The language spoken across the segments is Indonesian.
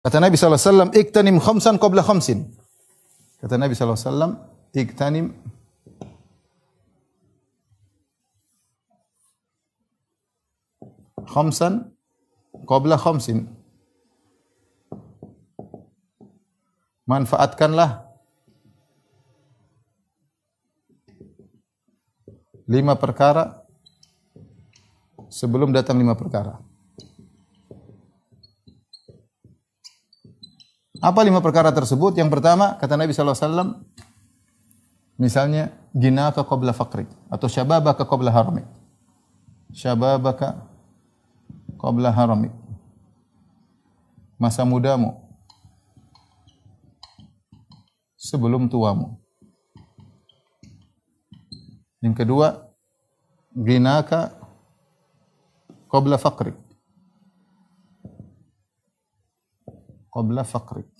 Kata Nabi SAW, iktanim khamsan qabla khamsin. Kata Nabi SAW, iktanim khamsan qabla khamsin. Manfaatkanlah lima perkara sebelum datang lima perkara. Apa lima perkara tersebut? Yang pertama, kata Nabi SAW, misalnya, ginaka qabla fakrik, atau syababaka qabla haramik. Syababaka qabla harami Masa mudamu sebelum tuamu. Yang kedua, ginaka qabla fakrik. qabla faqrik.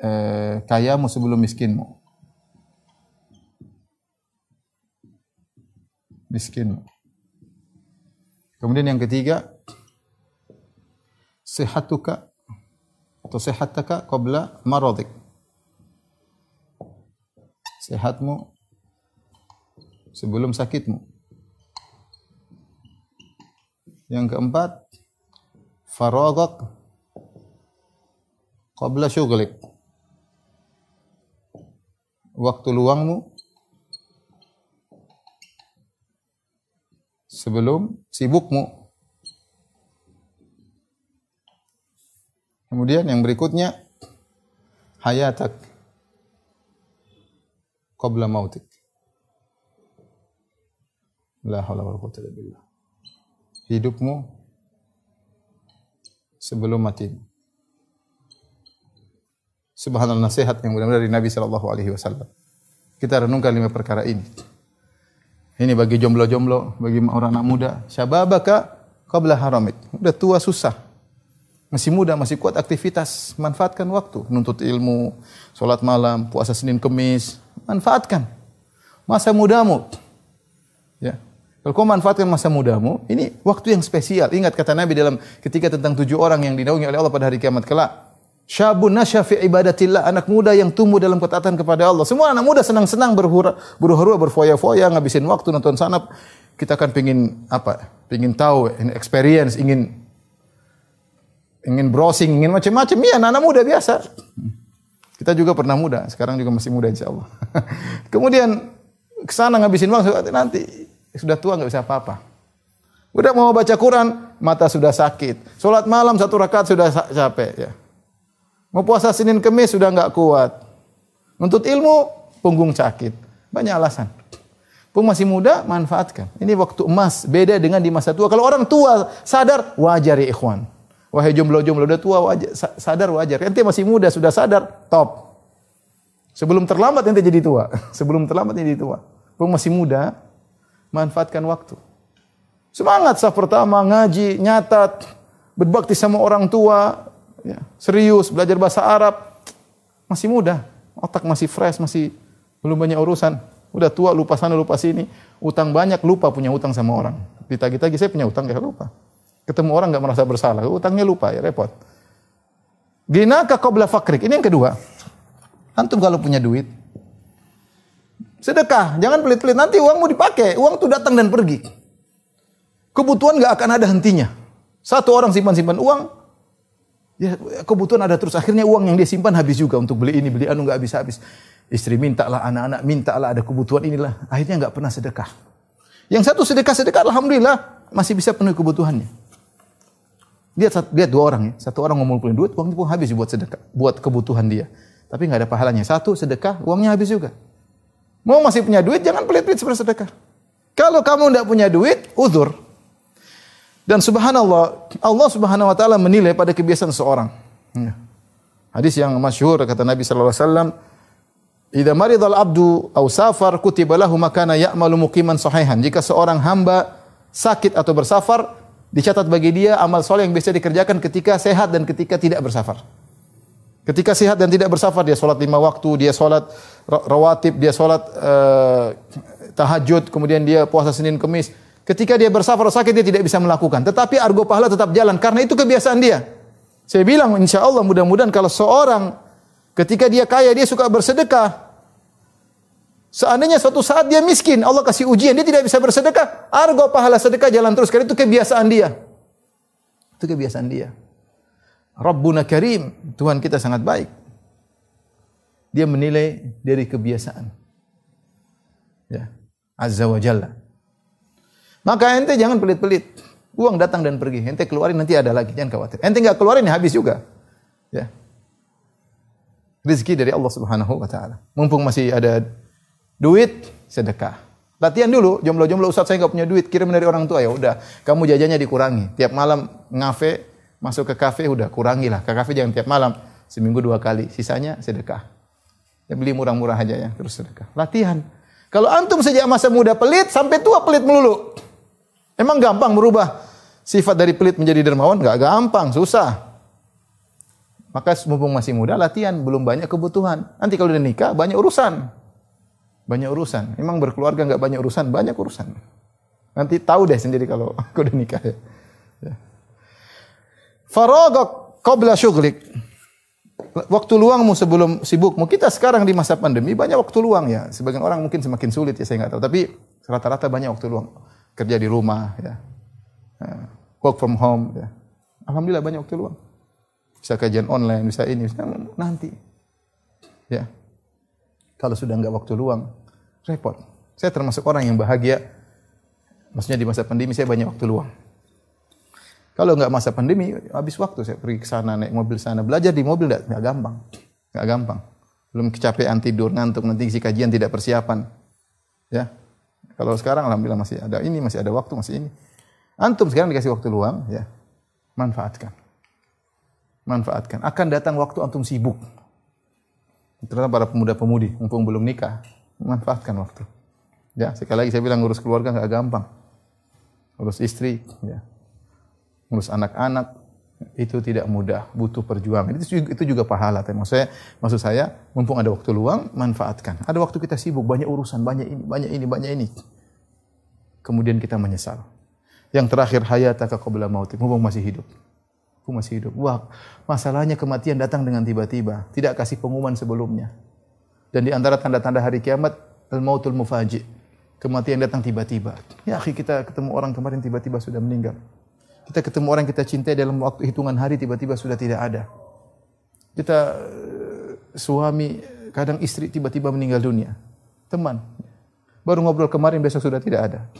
kaya eh, kayamu sebelum miskinmu. Miskinmu. Kemudian yang ketiga, sehatuka atau sehataka qabla maradik. Sehatmu sebelum sakitmu. Yang keempat, faragak qabla syughlik. Waktu luangmu sebelum sibukmu. Kemudian yang berikutnya hayatak qabla mautik. La haula wala quwwata illa billah. Hidupmu sebelum matimu subhanallah nasihat yang benar-benar dari Nabi sallallahu alaihi wasallam. Kita renungkan lima perkara ini. Ini bagi jomblo-jomblo, bagi orang anak muda, syababaka qabla haramit. Sudah tua susah. Masih muda, masih kuat aktivitas, manfaatkan waktu, nuntut ilmu, salat malam, puasa Senin Kemis, manfaatkan masa mudamu. Ya. Kalau kau manfaatkan masa mudamu, ini waktu yang spesial. Ingat kata Nabi dalam ketika tentang tujuh orang yang dinaungi oleh Allah pada hari kiamat kelak. Syabun nasya fi ibadatillah, anak muda yang tumbuh dalam ketaatan kepada Allah. Semua anak muda senang-senang berhura berhura berfoya-foya, ngabisin waktu nonton sanap. Kita kan pingin apa? Pingin tahu, ingin experience, ingin ingin browsing, ingin macam-macam. Iya, anak, muda biasa. Kita juga pernah muda, sekarang juga masih muda insya Allah. Kemudian ke sana ngabisin waktu, nanti sudah tua nggak bisa apa-apa. Udah mau baca Quran, mata sudah sakit. Sholat malam satu rakaat sudah capek. Ya. Mau puasa Senin Kemis sudah enggak kuat. Untuk ilmu punggung sakit. Banyak alasan. Pun masih muda manfaatkan. Ini waktu emas beda dengan di masa tua. Kalau orang tua sadar wajar ya ikhwan. Wahai jomblo-jomblo udah tua wajar, sadar wajar. Nanti masih muda sudah sadar top. Sebelum terlambat nanti jadi tua. Sebelum terlambat ente jadi tua. Pun masih muda manfaatkan waktu. Semangat sah pertama ngaji, nyatat, berbakti sama orang tua, ya, serius belajar bahasa Arab masih muda, otak masih fresh, masih belum banyak urusan. Udah tua lupa sana lupa sini, utang banyak lupa punya utang sama orang. kita tagi saya punya utang ya lupa. Ketemu orang nggak merasa bersalah, utangnya lupa ya repot. Gina kakobla fakrik. Ini yang kedua. Antum kalau punya duit, sedekah, jangan pelit-pelit. Nanti uangmu dipakai, uang tuh datang dan pergi. Kebutuhan nggak akan ada hentinya. Satu orang simpan-simpan uang, Ya, kebutuhan ada terus. Akhirnya uang yang dia simpan habis juga untuk beli ini, beli anu nggak habis-habis. Istri minta lah anak-anak minta lah ada kebutuhan inilah. Akhirnya nggak pernah sedekah. Yang satu sedekah-sedekah, alhamdulillah masih bisa penuhi kebutuhannya. Lihat, lihat dua orang ya. Satu orang ngomong ngumpulin duit, uangnya pun habis buat sedekah, buat kebutuhan dia. Tapi nggak ada pahalanya. Satu sedekah, uangnya habis juga. Mau masih punya duit, jangan pelit-pelit sedekah Kalau kamu tidak punya duit, uzur. Dan subhanallah, Allah Subhanahu wa taala menilai pada kebiasaan seorang. Ya. Hadis yang masyhur kata Nabi sallallahu alaihi wasallam, "Idza al abdu aw safar kutiba lahu makana ya'malu muqiman sahihan." Jika seorang hamba sakit atau bersafar, dicatat bagi dia amal soleh yang biasa dikerjakan ketika sehat dan ketika tidak bersafar. Ketika sehat dan tidak bersafar, dia sholat lima waktu, dia sholat rawatib, dia sholat uh, tahajud, kemudian dia puasa Senin Kemis, Ketika dia bersafar sakit dia tidak bisa melakukan. Tetapi argo pahala tetap jalan karena itu kebiasaan dia. Saya bilang insya Allah mudah-mudahan kalau seorang ketika dia kaya dia suka bersedekah. Seandainya suatu saat dia miskin, Allah kasih ujian, dia tidak bisa bersedekah, argo pahala sedekah jalan terus karena itu kebiasaan dia. Itu kebiasaan dia. Rabbuna Karim, Tuhan kita sangat baik. Dia menilai dari kebiasaan. Ya. Azza wa Jalla. Maka ente jangan pelit-pelit. Uang datang dan pergi. Ente keluarin nanti ada lagi. Jangan khawatir. Ente nggak keluarin ya habis juga. Ya. Rizki dari Allah Subhanahu wa taala. Mumpung masih ada duit, sedekah. Latihan dulu, jomblo-jomblo Ustaz saya nggak punya duit, kirim dari orang tua ya udah. Kamu jajannya dikurangi. Tiap malam ngafe, masuk ke kafe udah kurangilah. Ke kafe jangan tiap malam, seminggu dua kali. Sisanya sedekah. Ya, beli murah-murah aja ya, terus sedekah. Latihan. Kalau antum sejak masa muda pelit sampai tua pelit melulu. Emang gampang merubah sifat dari pelit menjadi dermawan? Gak gampang, susah. Maka mumpung masih muda, latihan. Belum banyak kebutuhan. Nanti kalau udah nikah, banyak urusan. Banyak urusan. Emang berkeluarga nggak banyak urusan? Banyak urusan. Nanti tahu deh sendiri kalau aku udah nikah. Ya. ya. Faragak qabla syughlik. Waktu luangmu sebelum sibukmu. Kita sekarang di masa pandemi banyak waktu luang ya. Sebagian orang mungkin semakin sulit ya saya nggak tahu. Tapi rata-rata banyak waktu luang kerja di rumah ya. ya. Work from home ya. Alhamdulillah banyak waktu luang. Bisa kajian online, bisa ini, bisa nanti. Ya. Kalau sudah nggak waktu luang, repot. Saya termasuk orang yang bahagia. Maksudnya di masa pandemi saya banyak waktu luang. Kalau nggak masa pandemi, habis waktu saya pergi ke sana naik mobil sana, belajar di mobil nggak gampang. nggak gampang. Belum kecapean tidur, ngantuk, nanti isi kajian tidak persiapan. Ya. Kalau sekarang alhamdulillah masih ada ini, masih ada waktu, masih ini. Antum sekarang dikasih waktu luang, ya. Manfaatkan. Manfaatkan. Akan datang waktu antum sibuk. Terutama para pemuda-pemudi, mumpung belum nikah, manfaatkan waktu. Ya, sekali lagi saya bilang ngurus keluarga nggak gampang. Ngurus istri, ya. Ngurus anak-anak, itu tidak mudah, butuh perjuangan. Itu juga, itu juga pahala. Tapi maksud saya, maksud saya, mumpung ada waktu luang, manfaatkan. Ada waktu kita sibuk, banyak urusan, banyak ini, banyak ini, banyak ini. Kemudian kita menyesal. Yang terakhir, hayataka qabla mauti Mumpung masih hidup. Aku masih hidup. Wah, masalahnya kematian datang dengan tiba-tiba. Tidak kasih pengumuman sebelumnya. Dan di antara tanda-tanda hari kiamat, al-mautul mufaji. Kematian datang tiba-tiba. Ya, kita ketemu orang kemarin tiba-tiba sudah meninggal. Kita ketemu orang yang kita cintai dalam waktu hitungan hari tiba-tiba sudah tidak ada. Kita eh, suami, kadang istri tiba-tiba meninggal dunia. Teman. Baru ngobrol kemarin besok sudah tidak ada.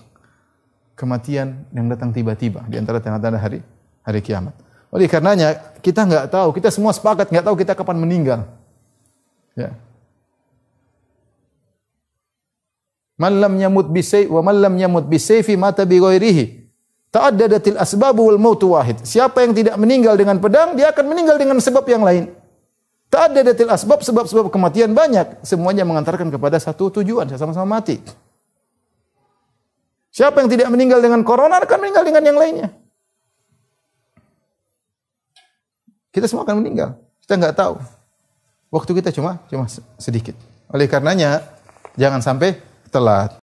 Kematian yang datang tiba-tiba di antara tanda-tanda hari hari kiamat. Oleh karenanya kita nggak tahu, kita semua sepakat nggak tahu kita kapan meninggal. Ya. Man lam yamut bisayfi wa yamut mata bi ghairihi. Ta'addadatil asbabu wal mautu wahid. Siapa yang tidak meninggal dengan pedang, dia akan meninggal dengan sebab yang lain. Ta'addadatil asbab, sebab-sebab kematian banyak. Semuanya mengantarkan kepada satu tujuan, sama-sama mati. Siapa yang tidak meninggal dengan corona akan meninggal dengan yang lainnya. Kita semua akan meninggal. Kita nggak tahu. Waktu kita cuma cuma sedikit. Oleh karenanya jangan sampai telat.